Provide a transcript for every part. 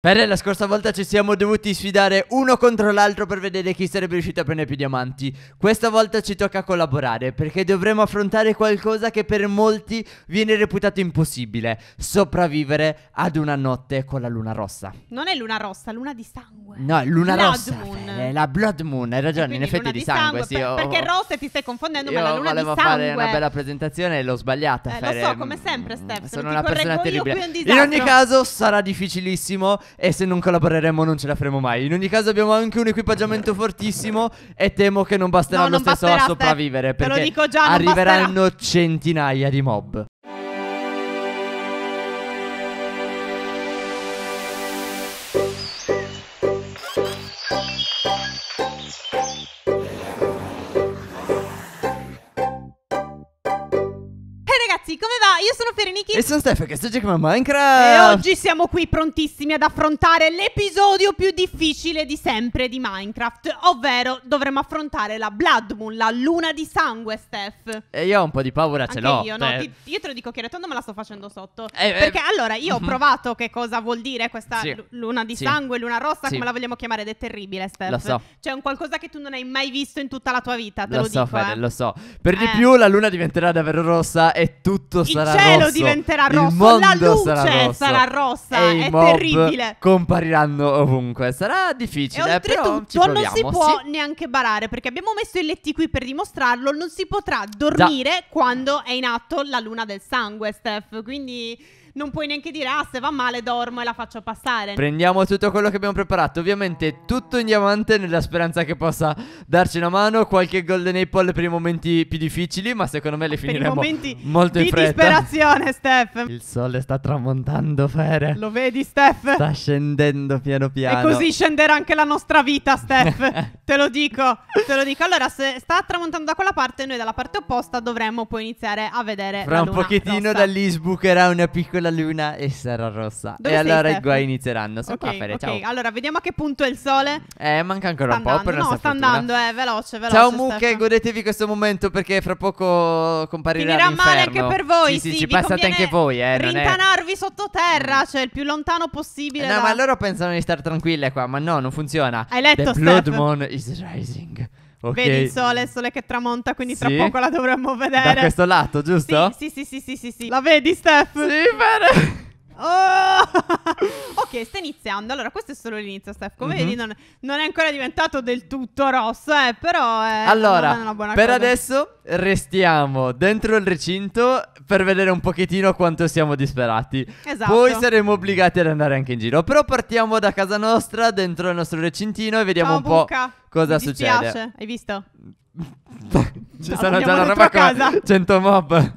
Bene, la scorsa volta ci siamo dovuti sfidare uno contro l'altro per vedere chi sarebbe riuscito a prendere più diamanti. Questa volta ci tocca collaborare perché dovremo affrontare qualcosa che per molti viene reputato impossibile. Sopravvivere ad una notte con la luna rossa. Non è luna rossa, luna di sangue. No, è luna Blood rossa. Moon. È la Blood Moon, hai ragione, in effetti di sangue. sì, oh, perché rossa ti stai confondendo, ma la luna di sangue. volevo fare una bella presentazione e l'ho sbagliata. Eh, lo so, mm, come sempre, Steph. Sono una persona terribile. Un in ogni caso sarà difficilissimo e se non collaboreremo non ce la faremo mai. In ogni caso abbiamo anche un equipaggiamento fortissimo e temo che non basterà no, lo non stesso basterà, a sopravvivere perché già, arriveranno basterà. centinaia di mob. io sono Fereniki. E sono Steph, che sto giocando a Minecraft. E oggi siamo qui prontissimi ad affrontare l'episodio più difficile di sempre di Minecraft. Ovvero dovremo affrontare la Blood Moon, la luna di sangue, Steph. E io ho un po' di paura, Anche ce l'ho. Io, no, eh. ti, io te lo dico che rotondo me la sto facendo sotto. Eh, eh perché eh, allora io ho mm-hmm. provato che cosa vuol dire questa sì, luna di sì. sangue, luna rossa, sì. come la vogliamo chiamare ed è terribile, Steph. Lo so. Cioè, è un qualcosa che tu non hai mai visto in tutta la tua vita. Te lo, lo so, dico, Fede, eh. lo so. Per di eh. più la luna diventerà davvero rossa e tutto sarà cielo rosso, diventerà rosso, la luce sarà, rosso, sarà rossa, e è terribile. Compariranno ovunque, sarà difficile. E oltretutto non si può sì. neanche barare perché abbiamo messo il letti qui per dimostrarlo, non si potrà dormire da. quando è in atto la luna del sangue, Steph, quindi non puoi neanche dire, ah, se va male dormo e la faccio passare. Prendiamo tutto quello che abbiamo preparato, ovviamente tutto in diamante nella speranza che possa darci una mano, qualche golden apple per i momenti più difficili, ma secondo me le finiremo per finiremo momenti molto in fretta. Di disperazione, Steph. Il sole sta tramontando, Fere. Lo vedi, Steph? Sta scendendo piano piano. E così scenderà anche la nostra vita, Steph. te lo dico, te lo dico. Allora, se sta tramontando da quella parte, noi dalla parte opposta dovremmo poi iniziare a vedere Fra un pochettino rossa. da lì sbucherà una piccola la luna e sarà rossa. Dove e sei, allora Steph? i guai inizieranno. Sono qua, Fede, ciao. ok, allora vediamo a che punto è il sole. Eh, manca ancora Sta un po' andando. per No, sta fortuna. andando, eh, veloce, veloce. Ciao Mucche, Steph. godetevi questo momento perché fra poco comparirà Finirà male anche per voi. Sì, sì, ci passate anche voi, eh. non è- Rintanarvi sottoterra, mm. cioè il più lontano possibile. Eh, no, da- ma loro pensano di stare tranquille qua, ma no, non funziona. Hai letto, The Blood Moon is rising. Okay. Vedi il sole, il sole che tramonta, quindi sì? tra poco la dovremmo vedere. Da questo lato, giusto? Sì, sì, sì, sì, sì, sì, sì. La vedi, Steph? Sì, bene. Oh! ok, sta iniziando. Allora, questo è solo l'inizio, Steph. Come mm-hmm. vedi, non, non, è ancora diventato del tutto rosso, eh, però eh, è allora, una buona per cosa. adesso restiamo dentro il recinto per vedere un pochettino quanto siamo disperati. Esatto. Poi saremo obbligati ad andare anche in giro. Però partiamo da casa nostra, dentro il nostro recintino e vediamo Ciao, un buca. po' cosa Mi succede. Dispiace. Hai visto? Ci no, sarà già una roba qua. 100 mob.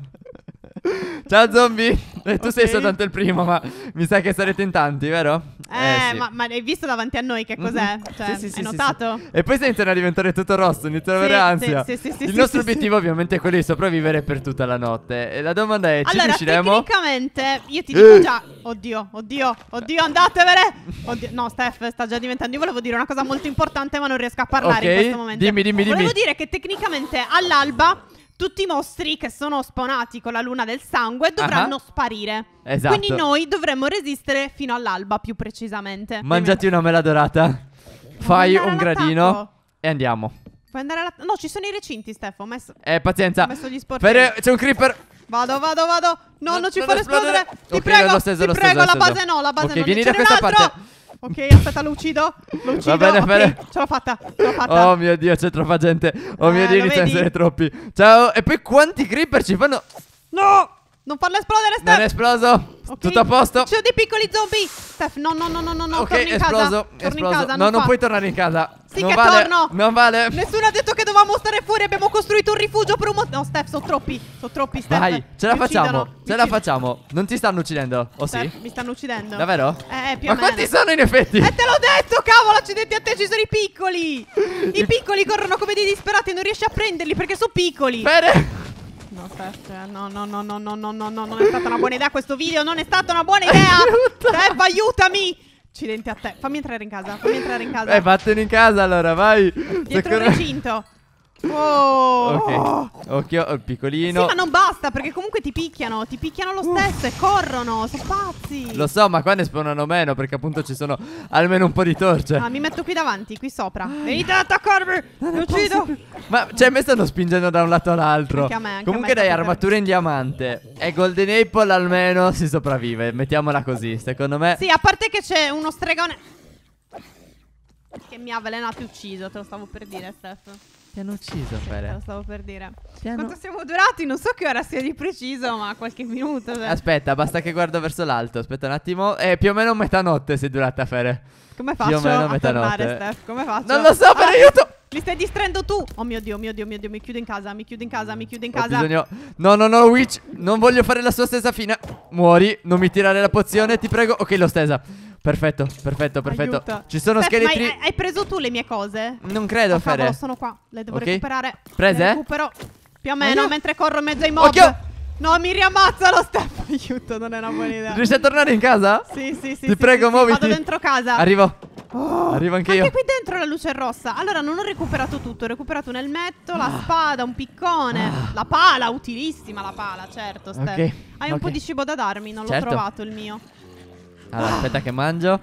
Ciao zombie. Eh, tu okay. sei soltanto il primo, ma mi sa che sarete in tanti, vero? Eh, eh sì. ma, ma, hai visto davanti a noi che cos'è? Cioè, sì, sì, hai notato? E poi se a diventare tutto rosso, iniziano ad avere ansia. Sì, sì, sì, il nostro obiettivo ovviamente è quello di sopravvivere per tutta la notte. E la domanda è, allora, ci riusciremo? tecnicamente, io ti dico eh. già... Oddio, oddio, oddio, andatevene! Oddio, no, Steph, sta già diventando... Io volevo dire una cosa molto importante, ma non riesco a parlare okay. in questo momento. Dimmi, dimmi, dimmi. Volevo dire che tecnicamente all'alba tutti i mostri che sono spawnati con la luna del sangue dovranno Ah. sparire. Esatto. Quindi noi dovremmo resistere fino all'alba, più precisamente. Mangiati una mela dorata. Fai un gradino e andiamo. Puoi andare alla... No, ci sono i recinti, Stefano. Ho messo... Eh, pazienza. Ho messo gli sportelli. Per- C'è un creeper. Vado, vado, vado. No, non, ci non far esplodere. Ti Ok, prego, lo steso, ti lo steso, prego, la base no, la base Ok, no. vieni Ce da n'è un questa altro. parte. Ok, aspetta, lo uccido. Lo uccido. Va bene, okay, bene. Ce l'ho fatta. Ce l'ho fatta. Oh mio dio, c'è troppa gente. Oh eh, mio dio, inizia a essere troppi. Ciao. E poi quanti creeper ci fanno? No! Non farlo esplodere, Steph. Non è esploso. Okay. Tutto a posto. Ci sono dei piccoli zombie. Steph, no, no, no, no, no. Ok, torni esploso. Torni esploso. Casa, no, non, non puoi tornare in casa. Sì, non che vale. torno. Non vale. Nessuno ha detto che dovevamo stare fuori. Abbiamo costruito un rifugio per un motivo. No, Steph, sono troppi. Sono troppi, Steph. Dai, ce la mi facciamo. Uccidono. Ce mi la uccidono. facciamo. Non ti stanno uccidendo, o Steph, sì? Mi stanno uccidendo. Davvero? Eh, eh più Ma o meno. quanti sono in effetti? Eh, te l'ho detto, cavolo. Accidenti a te, ci sono i piccoli. I piccoli corrono come dei disperati. Non riesci a prenderli perché sono piccoli. Bene. No, Steph, no, no, no, no, no, no, no, no, non è stata una buona idea questo video, non è stata una buona idea! Steph, aiutami! Accidenti a te, fammi entrare in casa, fammi entrare in casa. Eh, vattene in casa allora, vai! Dietro Secondo... il recinto. Oh. Ok, occhio piccolino. Sì, ma non basta perché comunque ti picchiano, ti picchiano lo uh. stesso uh. e corrono, sono pazzi. Lo so, ma qua ne spawnano meno perché appunto ci sono almeno un po' di torce. Ah, mi metto qui davanti, qui sopra. Venite ad attaccarmi! Mi uccido! Ma cioè, me stanno spingendo da un lato all'altro. Anche a me, anche comunque, a me dai, armatura in diamante e Golden Apple almeno si sopravvive. Mettiamola così, secondo me. Sì, a parte che c'è uno stregone. Che mi ha avvelenato e ucciso, te lo stavo per dire, Steph. Ti hanno ucciso, Fere. Sì, lo stavo per dire. Hanno... Quanto siamo durati? Non so che ora sia di preciso, ma qualche minuto. Beh. Cioè. Aspetta, basta che guardo verso l'alto. Aspetta un attimo. È eh, più o meno metanotte è durata, Fere. Come faccio più o meno a metanotte. Fermare, Steph? Come faccio? Non lo so, per ah, aiuto! Mi stai distraendo tu! Oh mio Dio, mio Dio, mio Dio, mi chiudo in casa, mi chiudo in casa, mi chiudo in casa. Ho bisogno... No, no, no, Witch, non voglio fare la sua stessa fine. Muori, non mi tirare la pozione, ti prego. Ok, l'ho stesa. Perfetto, perfetto, perfetto. Aiuto. Ci sono Steph, scheletri. Hai, hai preso tu le mie cose? Non credo, ah, Fere. Cavolo, sono qua. Le devo okay. recuperare. Prese? Le recupero più o meno oh, mentre corro in mezzo ai mob. Occhio! No, mi riammazzano, Steph. Aiuto, non è una buona idea. Riesci a tornare in casa? Sì, sì, sì. Ti sì, prego, sì, muoviti. Vado dentro casa. Arrivo. Oh, Arrivo anche, anche io. Anche qui dentro la luce è rossa. Allora, non ho recuperato tutto. Ho recuperato un elmetto, la spada, un piccone, ah. la pala, utilissima la pala, certo, Steph. Okay. Hai okay. un po' di cibo da darmi, non certo. l'ho trovato il mio. Allora, ah. aspetta che mangio.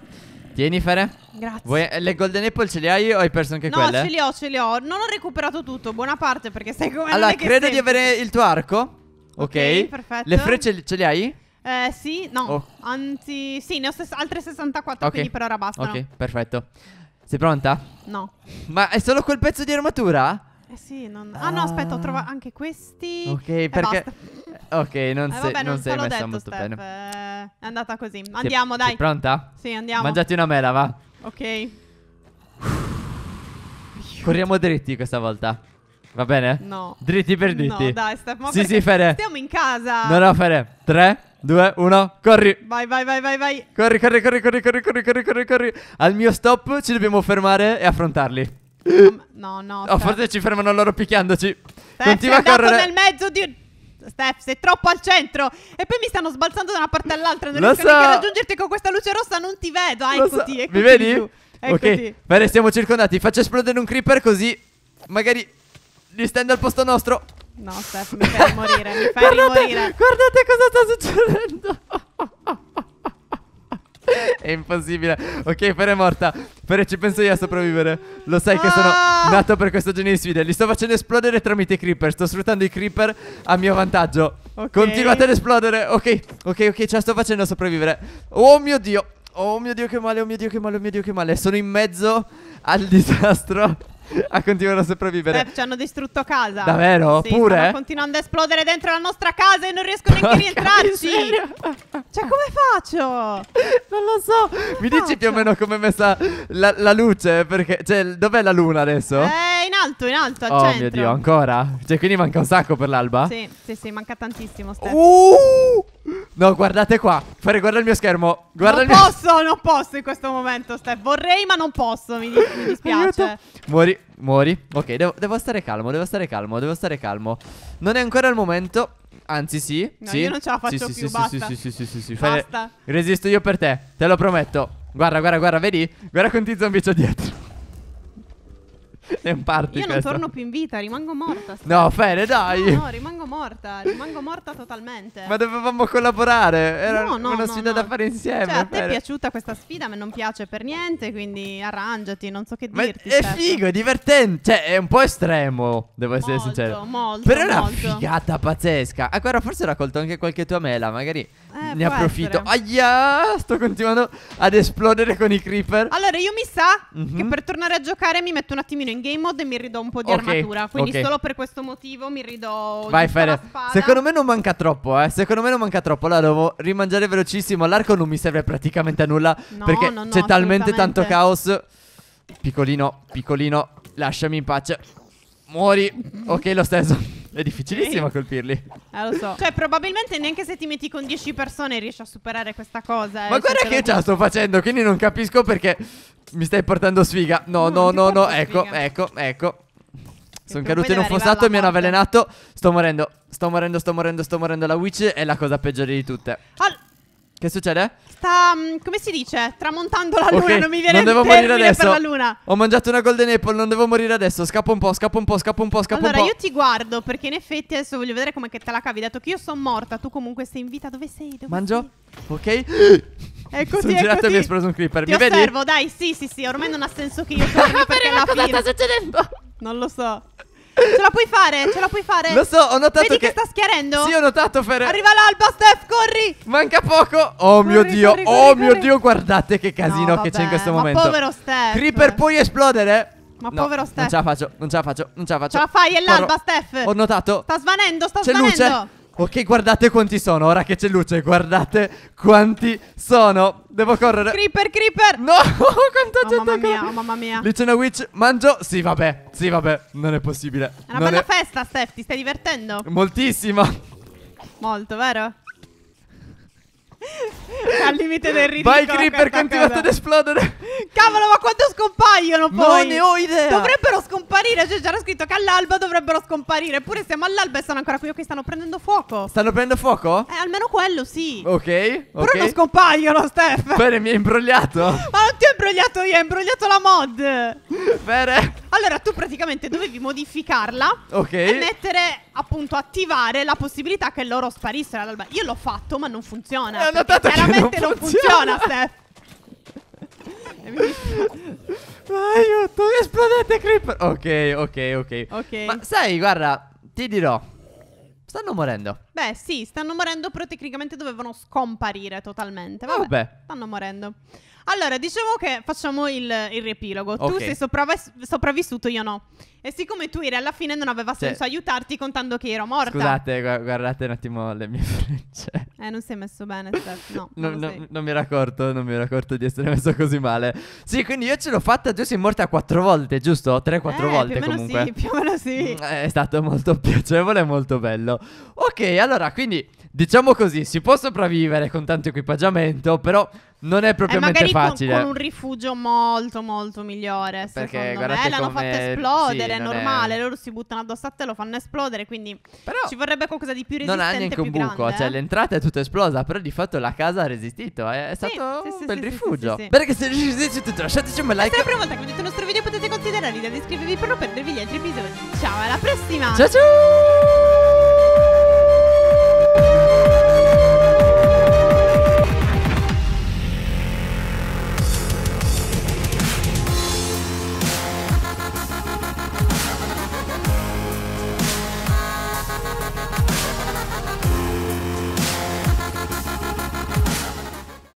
Tieni, Grazie. Vuoi, eh, le golden apple ce le hai o hai perso anche no, quelle? No, ce le ho, ce le ho. Non ho recuperato tutto, buona parte perché stai come Allora, credo di avere il tuo arco. Ok, okay perfetto. Le frecce ce le hai? Eh, sì, no. Oh. Anzi, sì, ne ho altre 64, okay. quindi per ora basta. Ok, perfetto. Sei pronta? No. Ma è solo quel pezzo di armatura? Eh sì, non... Ah, no, aspetta, ho ah. trovato anche questi. Ok, perché... Ok, non, eh, sei, vabbè, non, non sei messa detto, molto Steph. bene. Eh, è andata così. Andiamo, sei, dai. Sei pronta? Sì, andiamo. Mangiati una mela, va. Ok. Corriamo dritti questa volta. Va bene? No. Dritti per dritti. No, dai, Steph, ma Sì, sì, Fere. Stiamo in casa. No, no, Fere. 3, 2, 1, corri. Vai, vai, vai, vai, vai. corri, corri, corri, corri, corri, corri, corri, corri. Al mio stop ci dobbiamo fermare e affrontarli. No, no. Oh, cioè. forse ci fermano loro picchiandoci. Steph, Continua a correre. nel mezzo di... Steph, sei troppo al centro. E poi mi stanno sbalzando da una parte all'altra. Non Lo riesco so. neanche a raggiungerti con questa luce rossa. Non ti vedo. Ah, eccoti, so. eccoti. Mi vedi? Eccoti. Ok, bene, siamo circondati. Faccio esplodere un creeper così magari Li stendo al posto nostro. No, Steph, mi fai morire. Mi fai guardate, morire. Guardate cosa sta succedendo. È impossibile. Ok, Fere è morta. Fere, ci penso io a sopravvivere. Lo sai che sono ah! nato per questo genere di sfide. Li sto facendo esplodere tramite i creeper. Sto sfruttando i creeper a mio vantaggio. Okay. Continuate ad esplodere. Ok, ok, ok, ce la sto facendo a sopravvivere. Oh mio dio. Oh mio dio, che male. Oh mio dio, che male. Oh mio dio, che male. Sono in mezzo al disastro. a continuare a sopravvivere. Eh, ci hanno distrutto casa. Davvero? Sì, Pure? Stanno continuando a esplodere dentro la nostra casa e non riesco neanche a rientrarci. Cioè, come faccio? Non lo so. Come Mi faccio? dici più o meno come è messa la, la, luce? Perché, cioè, dov'è la luna adesso? Eh, in alto, in alto, al oh, centro. mio Dio, ancora? Cioè, quindi manca un sacco per l'alba? Sì, sì, sì, manca tantissimo, Steph. Uh! No, guardate qua. Fare guarda il mio schermo. Guarda non posso, mio... non posso in questo momento, Steph. Vorrei, ma non posso. Mi, mi dispiace. Aiuto. Muori, muori. Ok, devo, devo, stare calmo, devo stare calmo, devo stare calmo. Non è ancora il momento. Anzi, sì. No, sì. io non ce la faccio sì, più, sì, basta. Sì, sì, sì, sì, sì. Basta. Resisto io per te, te lo prometto. Guarda, guarda, guarda, vedi? Guarda quanti zombie c'ho dietro. È un party Io non questa. torno più in vita, rimango morta. Stasera. No, Fede, dai. No, no, rimango morta, rimango morta totalmente. Ma dovevamo collaborare, era no, no, una no, sfida da fare insieme. Cioè, a te è piaciuta questa sfida, a me non piace per niente, quindi arrangiati, non so che Ma dirti. È certo. figo, è divertente, cioè è un po' estremo, devo molto, essere sincero. Molto, Però è una figata pazzesca. Ancora ah, forse ho raccolto anche qualche tua mela, magari eh, ne approfitto. Essere. Aia, sto continuando ad esplodere con i creeper. Allora, io mi sa mm-hmm. che per tornare a giocare mi metto un attimino in in game mode e mi ridò un po' di Ok, armatura. Quindi ok. solo per questo motivo mi ridò. Vai giusto la spada. Secondo me non manca troppo, eh. Secondo me non manca troppo. Allora devo rimangiare velocissimo. L'arco non mi serve praticamente a nulla. No, perché no, no, c'è talmente tanto caos. Piccolino, piccolino, lasciami in pace. Muori. Ok, lo stesso. È difficilissimo sì. colpirli. Eh, lo so. Cioè, probabilmente neanche se ti metti con 10 persone riesci a superare questa cosa. Eh, Ma guarda che già sto facendo, quindi non capisco perché mi stai portando sfiga. No, no, no, no, no. Ecco, ecco, ecco, ecco. Sono caduto in un fossato e mi hanno avvelenato. Sto morendo, sto morendo, sto morendo, sto morendo. La witch è la cosa peggiore di tutte. All che succede? Sta, mm, come si dice? Tramontando la luna, okay, non mi viene non devo morire adesso. per la luna. Ho mangiato una golden apple, non devo morire adesso. Scappo un po', scappo un po', scappo un po', scappo allora, un po'. Allora, io ti guardo perché in effetti adesso voglio vedere come te la cavi. Dato che io sono morta, tu comunque sei in vita. Dove sei? Dove Mangio? Sei? Ok. Eccoti, sono girato e mi è esploso un creeper. Ti mi osservo, vedi? dai, sì, sì, sì. Ormai non ha senso che io torni perché la cosa sta succedendo? Non lo so. Ce la puoi fare? Ce la puoi fare? Lo so, ho notato Vedi che, che sta schiarendo? Sì, ho notato Fer. Arriva l'alba, Steph, corri! Manca poco. Oh corri, mio dio, corri, oh corri, mio dio, guardate che casino no, che c'è in questo momento. Ma povero Steph. Creeper puoi esplodere? Ma no, povero Steph. Non ce la faccio, non ce la faccio, non ce la faccio. Ce la fai, è l'alba, Steph. Ho notato. Sta svanendo, sta svanendo. C'è luce. Ok, guardate quanti sono. Ora che c'è luce, guardate quanti sono. Devo correre. Creeper, creeper. No, oh, quanto oh, gente mamma mia, oh, mamma mia. Lì c'è una witch. Mangio. Sì, vabbè. Sì, vabbè. Non è possibile. È una non bella è... festa, Steph. Ti stai divertendo? Moltissima. Molto, vero? Al limite del ridicolo. Vai, creeper, continuate ad esplodere. Cavolo, ma quando scompaiono poi? Non ne ho idea. Dovrebbero scomparire, cioè c'era scritto che all'alba dovrebbero scomparire. Eppure siamo all'alba e sono ancora qui, ok, stanno prendendo fuoco. Stanno prendendo fuoco? Eh, almeno quello sì. Ok, Però okay. non scompaiono, Steph. Bene, mi hai imbrogliato. ma non ti ho imbrogliato io, hai imbrogliato la mod. Bene. Allora, tu praticamente dovevi modificarla Ok. e mettere, appunto, attivare la possibilità che loro sparissero all'alba. Io l'ho fatto, ma non funziona. Eh, notato chiaramente non funziona, non funziona Steph. Aiuto, esplodete creeper. Ok, ok, ok. Ok. Ma sai, guarda, ti dirò. Stanno morendo. Beh, sì, stanno morendo, però tecnicamente dovevano scomparire totalmente. Ah, Vabbè. Vabbè. Stanno morendo. Allora, diciamo che facciamo il, il riepilogo. Okay. Tu sei sopravvi sopravvissuto, io no. E siccome tu Twitter alla fine non aveva senso cioè, aiutarti contando che ero morta. Scusate, gu- guardate un attimo le mie frecce. Eh, non si è messo bene, Steph. No, non, non, no, non, mi ero accorto, non mi ero accorto di essere messo così male. Sì, quindi io ce l'ho fatta, tu sei morta quattro volte, giusto? Tre, quattro eh, volte più o meno comunque. Sì, più o meno sì. Mm, eh, è stato molto piacevole e molto bello. Ok, allora, quindi diciamo così, si può sopravvivere con tanto equipaggiamento, però non è eh, propriamente eh, magari facile. Con, con un rifugio molto molto migliore, Perché secondo me. L'hanno come... esplodere, è normale. È... Loro si buttano addosso a te, lo fanno esplodere. Quindi però ci vorrebbe qualcosa di più resistente. Non ha neanche un buco. Grande, cioè, eh? l'entrata è tutta esplosa. Però di fatto la casa ha resistito. Eh, è, sì, stato sì, un sì, bel rifugio. Bene che se riuscite tutto, lasciateci un bel like. Se è la prima volta che vedete il nostro video, potete considerare di iscrivervi per non perdervi gli altri episodi. Ciao, alla prossima. Ciao ciao.